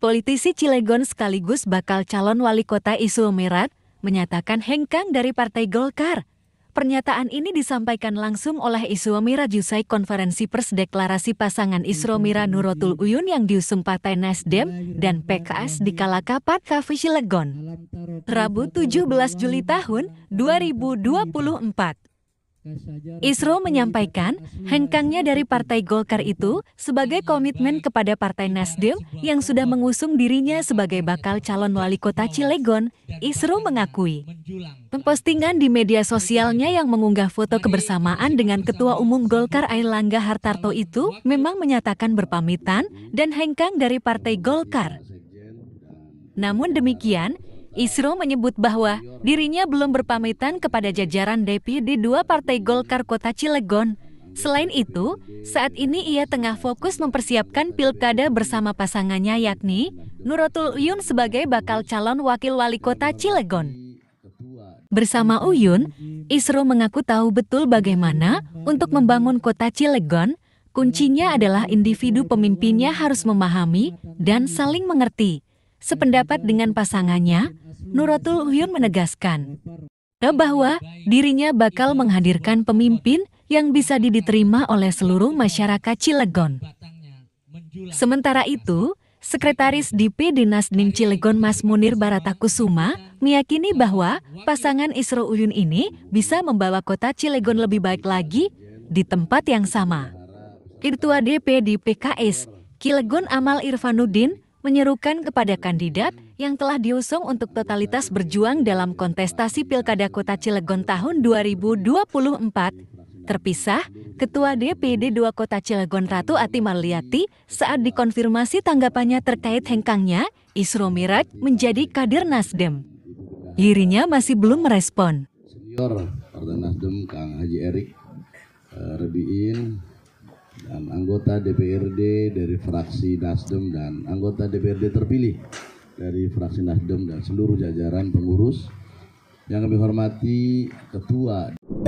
Politisi Cilegon sekaligus bakal calon wali kota Isul Mirat menyatakan hengkang dari Partai Golkar. Pernyataan ini disampaikan langsung oleh Isro Mira Jusai konferensi pers deklarasi pasangan Isro Mira Nurotul Uyun yang diusung Partai Nasdem dan PKS di Kalakapat Cafe Cilegon. Rabu 17 Juli tahun 2024. Isro menyampaikan, hengkangnya dari Partai Golkar itu sebagai komitmen kepada Partai Nasdem yang sudah mengusung dirinya sebagai bakal calon wali kota Cilegon, Isro mengakui. Postingan di media sosialnya yang mengunggah foto kebersamaan dengan Ketua Umum Golkar Airlangga Hartarto itu memang menyatakan berpamitan dan hengkang dari Partai Golkar. Namun demikian, Isro menyebut bahwa dirinya belum berpamitan kepada jajaran di dua partai Golkar Kota Cilegon. Selain itu, saat ini ia tengah fokus mempersiapkan pilkada bersama pasangannya yakni Nuratul Uyun sebagai bakal calon wakil wali kota Cilegon. Bersama Uyun, Isro mengaku tahu betul bagaimana untuk membangun kota Cilegon, kuncinya adalah individu pemimpinnya harus memahami dan saling mengerti. Sependapat dengan pasangannya, Nuratul Huyun menegaskan bahwa dirinya bakal menghadirkan pemimpin yang bisa diterima oleh seluruh masyarakat Cilegon. Sementara itu, Sekretaris DPD Nasdem Cilegon Mas Munir Baratakusuma meyakini bahwa pasangan Isro Uyun ini bisa membawa kota Cilegon lebih baik lagi di tempat yang sama. Ketua DPD PKS, Cilegon Amal Irfanuddin, menyerukan kepada kandidat yang telah diusung untuk totalitas berjuang dalam kontestasi Pilkada Kota Cilegon tahun 2024. Terpisah, Ketua DPD 2 Kota Cilegon Ratu Ati Marliati saat dikonfirmasi tanggapannya terkait hengkangnya, Isro Miraj menjadi kader Nasdem. Dirinya masih belum merespon. Senior Partai Nasdem Kang Haji Erik eh, Rebiin dan anggota DPRD dari fraksi Nasdem dan anggota DPRD terpilih dari fraksi Nasdem dan seluruh jajaran pengurus yang kami hormati Ketua